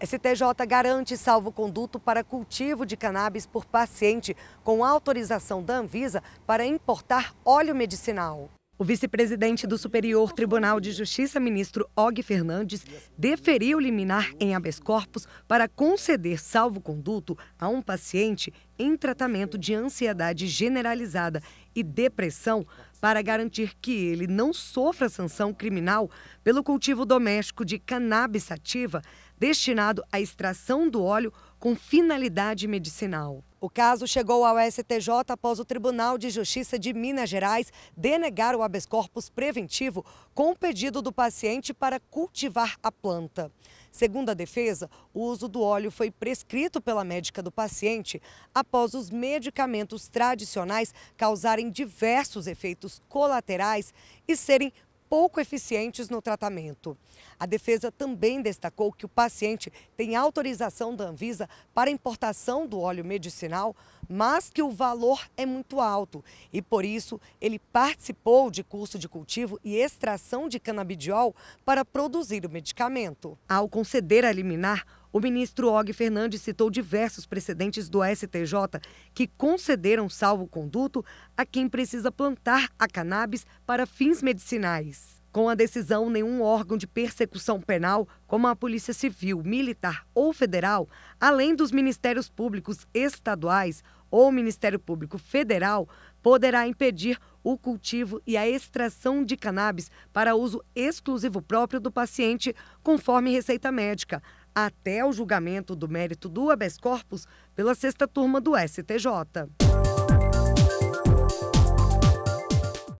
STJ garante salvo-conduto para cultivo de cannabis por paciente com autorização da Anvisa para importar óleo medicinal. O vice-presidente do Superior Tribunal de Justiça, ministro Og Fernandes, deferiu liminar em habeas corpus para conceder salvo-conduto a um paciente em tratamento de ansiedade generalizada e depressão para garantir que ele não sofra sanção criminal pelo cultivo doméstico de cannabis sativa destinado à extração do óleo com finalidade medicinal. O caso chegou ao STJ após o Tribunal de Justiça de Minas Gerais denegar o habeas corpus preventivo com o pedido do paciente para cultivar a planta. Segundo a defesa, o uso do óleo foi prescrito pela médica do paciente após os medicamentos tradicionais causarem diversos efeitos colaterais e serem pouco eficientes no tratamento. A defesa também destacou que o paciente tem autorização da Anvisa para importação do óleo medicinal, mas que o valor é muito alto e, por isso, ele participou de curso de cultivo e extração de canabidiol para produzir o medicamento. Ao conceder a liminar, o ministro Og Fernandes citou diversos precedentes do STJ que concederam salvo-conduto a quem precisa plantar a cannabis para fins medicinais. Com a decisão, nenhum órgão de persecução penal, como a Polícia Civil, Militar ou Federal, além dos Ministérios Públicos Estaduais ou Ministério Público Federal, poderá impedir o cultivo e a extração de cannabis para uso exclusivo próprio do paciente, conforme receita médica até o julgamento do mérito do habeas corpus pela sexta turma do STJ.